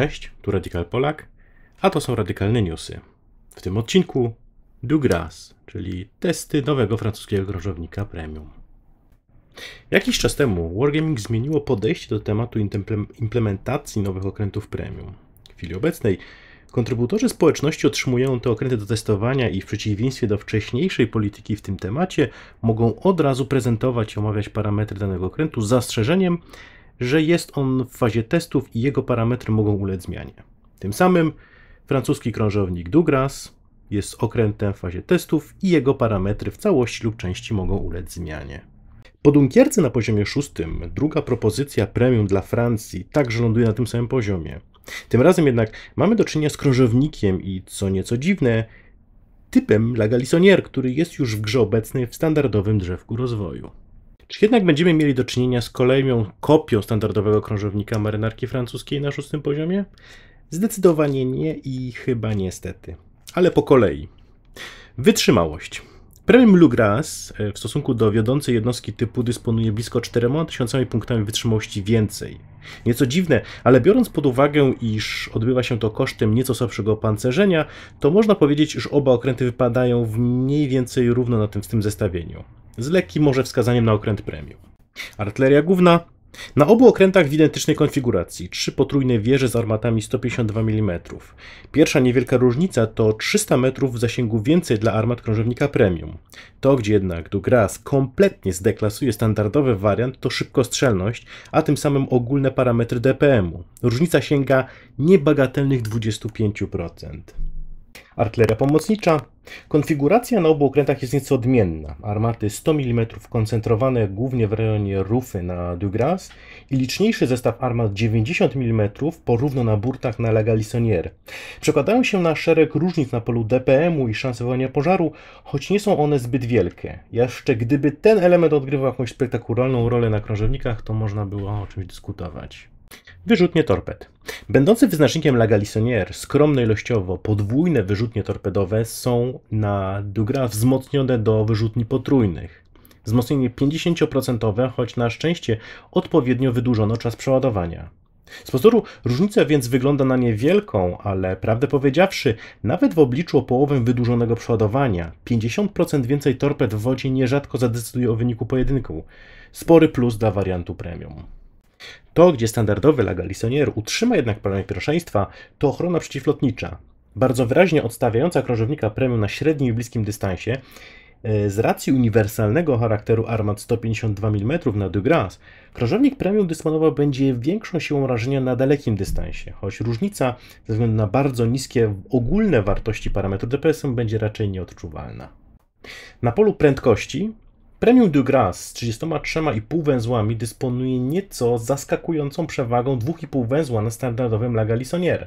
Cześć, tu Radikal Polak, a to są Radykalne Newsy. W tym odcinku Dugras, czyli testy nowego francuskiego krążownika premium. Jakiś czas temu Wargaming zmieniło podejście do tematu implementacji nowych okrętów premium. W chwili obecnej kontrybutorzy społeczności otrzymują te okręty do testowania i w przeciwieństwie do wcześniejszej polityki w tym temacie mogą od razu prezentować i omawiać parametry danego okrętu z zastrzeżeniem, że jest on w fazie testów i jego parametry mogą ulec zmianie. Tym samym francuski krążownik Dugras jest okrętem w fazie testów i jego parametry w całości lub części mogą ulec zmianie. Po Dunkierce na poziomie szóstym druga propozycja premium dla Francji także ląduje na tym samym poziomie. Tym razem jednak mamy do czynienia z krążownikiem i co nieco dziwne, typem La Galissonier, który jest już w grze obecny w standardowym drzewku rozwoju. Czy jednak będziemy mieli do czynienia z kolejną kopią standardowego krążownika marynarki francuskiej na szóstym poziomie? Zdecydowanie nie i chyba niestety. Ale po kolei. Wytrzymałość. Premium Lugras e, w stosunku do wiodącej jednostki typu dysponuje blisko 4000 punktami wytrzymałości więcej. Nieco dziwne, ale biorąc pod uwagę, iż odbywa się to kosztem nieco słabszego opancerzenia, to można powiedzieć, iż oba okręty wypadają w mniej więcej równo na tym, w tym zestawieniu. Z lekkim może wskazaniem na okręt premium. Artyleria główna na obu okrętach w identycznej konfiguracji trzy potrójne wieże z armatami 152 mm. Pierwsza niewielka różnica to 300 metrów zasięgu więcej dla armat krążownika premium. To, gdzie jednak Dugras kompletnie zdeklasuje standardowy wariant, to szybkostrzelność, a tym samym ogólne parametry DPM-u. Różnica sięga niebagatelnych 25%. Artyleria pomocnicza. Konfiguracja na obu okrętach jest nieco odmienna. Armaty 100 mm koncentrowane głównie w rejonie Rufy na Dugras i liczniejszy zestaw armat 90 mm porówno na burtach na La Galissonière. Przekładają się na szereg różnic na polu DPM-u i szansowania pożaru, choć nie są one zbyt wielkie. Jeszcze gdyby ten element odgrywał jakąś spektakularną rolę na krążownikach, to można było o czymś dyskutować. Wyrzutnie torped. Będące wyznacznikiem La Galissonière skromne ilościowo podwójne wyrzutnie torpedowe są na Dugra wzmocnione do wyrzutni potrójnych. Wzmocnienie 50%, choć na szczęście odpowiednio wydłużono czas przeładowania. Z pozoru różnica więc wygląda na niewielką, ale prawdę powiedziawszy, nawet w obliczu o połowę wydłużonego przeładowania, 50% więcej torped w wodzie nierzadko zadecyduje o wyniku pojedynku. Spory plus dla wariantu premium. To, gdzie standardowy Lagalisonier utrzyma jednak parametr pierwszeństwa, to ochrona przeciwlotnicza, bardzo wyraźnie odstawiająca krążownika premium na średnim i bliskim dystansie. E, z racji uniwersalnego charakteru armat 152 mm na Dugras, krążownik premium dysponował będzie większą siłą rażenia na dalekim dystansie, choć różnica ze względu na bardzo niskie ogólne wartości parametru DPS-u będzie raczej nieodczuwalna. Na polu prędkości Premium de Grasse z 33,5 węzłami dysponuje nieco zaskakującą przewagą 2,5 węzła na standardowym Lagalisonier.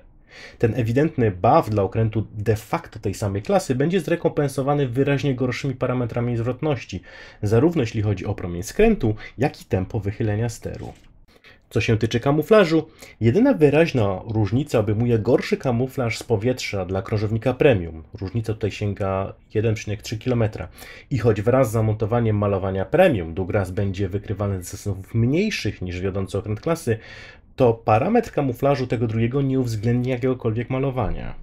Ten ewidentny baw dla okrętu de facto tej samej klasy będzie zrekompensowany wyraźnie gorszymi parametrami zwrotności, zarówno jeśli chodzi o promień skrętu, jak i tempo wychylenia steru. Co się tyczy kamuflażu, jedyna wyraźna różnica obejmuje gorszy kamuflaż z powietrza dla krążownika premium. Różnica tutaj sięga 1,3 km. I choć wraz z zamontowaniem malowania premium Dugras będzie wykrywany ze snów mniejszych niż wiodący okręt klasy, to parametr kamuflażu tego drugiego nie uwzględnia jakiegokolwiek malowania.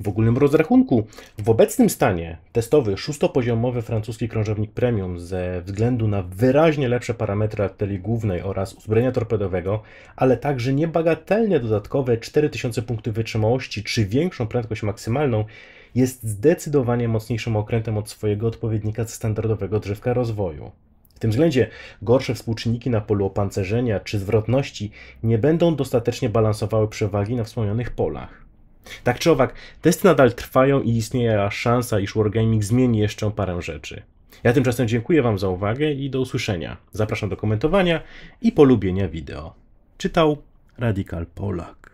W ogólnym rozrachunku, w obecnym stanie testowy szóstopoziomowy francuski krążownik premium ze względu na wyraźnie lepsze parametry artylerii głównej oraz uzbrojenia torpedowego, ale także niebagatelnie dodatkowe 4000 punktów wytrzymałości czy większą prędkość maksymalną, jest zdecydowanie mocniejszym okrętem od swojego odpowiednika standardowego drzewka rozwoju. W tym względzie gorsze współczynniki na polu opancerzenia czy zwrotności nie będą dostatecznie balansowały przewagi na wspomnianych polach. Tak czy owak, testy nadal trwają i istnieje szansa, iż Wargaming zmieni jeszcze parę rzeczy. Ja tymczasem dziękuję Wam za uwagę i do usłyszenia. Zapraszam do komentowania i polubienia wideo. Czytał Radikal Polak.